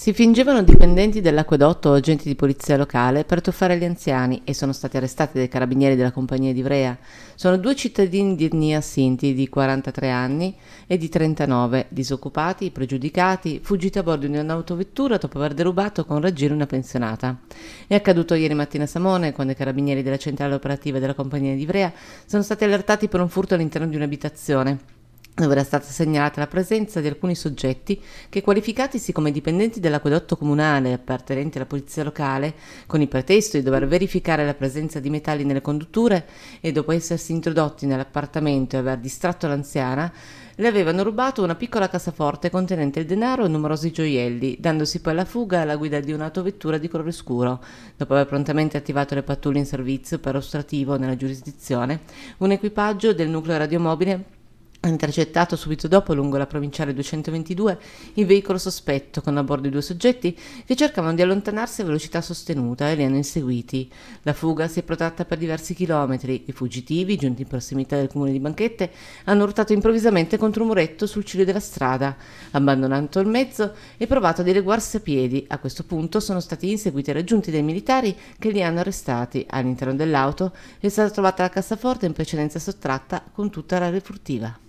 Si fingevano dipendenti dell'acquedotto o agenti di polizia locale per tuffare gli anziani e sono stati arrestati dai carabinieri della compagnia di Ivrea. Sono due cittadini di etnia sinti di 43 anni e di 39, disoccupati, pregiudicati, fuggiti a bordo di un'autovettura dopo aver derubato con raggiro una pensionata. È accaduto ieri mattina a Samone, quando i carabinieri della centrale operativa della compagnia di Ivrea sono stati allertati per un furto all'interno di un'abitazione dove era stata segnalata la presenza di alcuni soggetti che, qualificatisi come dipendenti dell'acquedotto comunale appartenenti alla polizia locale, con il pretesto di dover verificare la presenza di metalli nelle condutture e dopo essersi introdotti nell'appartamento e aver distratto l'anziana, le avevano rubato una piccola cassaforte contenente il denaro e numerosi gioielli, dandosi poi alla fuga alla guida di un'autovettura di colore scuro. Dopo aver prontamente attivato le pattuglie in servizio per ostrativo nella giurisdizione, un equipaggio del nucleo radiomobile Intercettato subito dopo lungo la provinciale 222 il veicolo sospetto con a bordo i due soggetti che cercavano di allontanarsi a velocità sostenuta e li hanno inseguiti. La fuga si è protratta per diversi chilometri. I fuggitivi, giunti in prossimità del comune di Banchette, hanno urtato improvvisamente contro un muretto sul ciglio della strada, abbandonando il mezzo e provato a dileguarsi a piedi. A questo punto sono stati inseguiti e raggiunti dai militari che li hanno arrestati. All'interno dell'auto è stata trovata la cassaforte in precedenza sottratta con tutta la refurtiva.